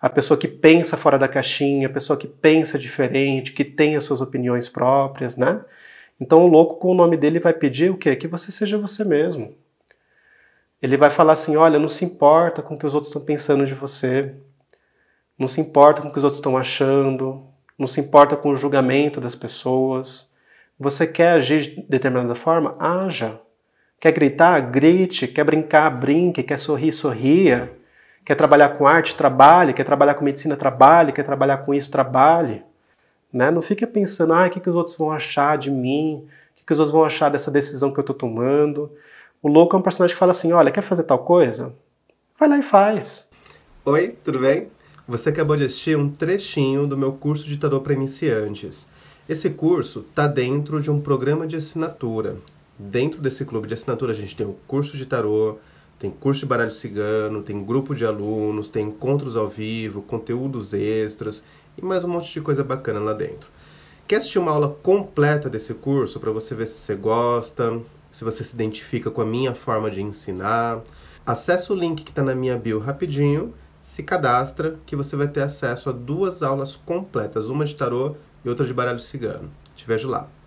A pessoa que pensa fora da caixinha, a pessoa que pensa diferente, que tem as suas opiniões próprias, né? Então o louco com o nome dele vai pedir o quê? Que você seja você mesmo. Ele vai falar assim: olha, não se importa com o que os outros estão pensando de você, não se importa com o que os outros estão achando, não se importa com o julgamento das pessoas. Você quer agir de determinada forma? Haja. Quer gritar? Grite. Quer brincar? Brinque. Quer sorrir? Sorria. Quer trabalhar com arte? Trabalhe. Quer trabalhar com medicina? Trabalhe. Quer trabalhar com isso? Trabalhe. Né? Não fique pensando, ah, o que, que os outros vão achar de mim? O que, que os outros vão achar dessa decisão que eu estou tomando? O louco é um personagem que fala assim, olha, quer fazer tal coisa? Vai lá e faz. Oi, tudo bem? Você acabou de assistir um trechinho do meu curso de tarô para iniciantes. Esse curso está dentro de um programa de assinatura. Dentro desse clube de assinatura a gente tem o curso de tarô, tem curso de baralho cigano, tem grupo de alunos, tem encontros ao vivo, conteúdos extras e mais um monte de coisa bacana lá dentro. Quer assistir uma aula completa desse curso para você ver se você gosta, se você se identifica com a minha forma de ensinar? Acesse o link que está na minha bio rapidinho, se cadastra, que você vai ter acesso a duas aulas completas, uma de tarô e outra de baralho cigano. Te vejo lá.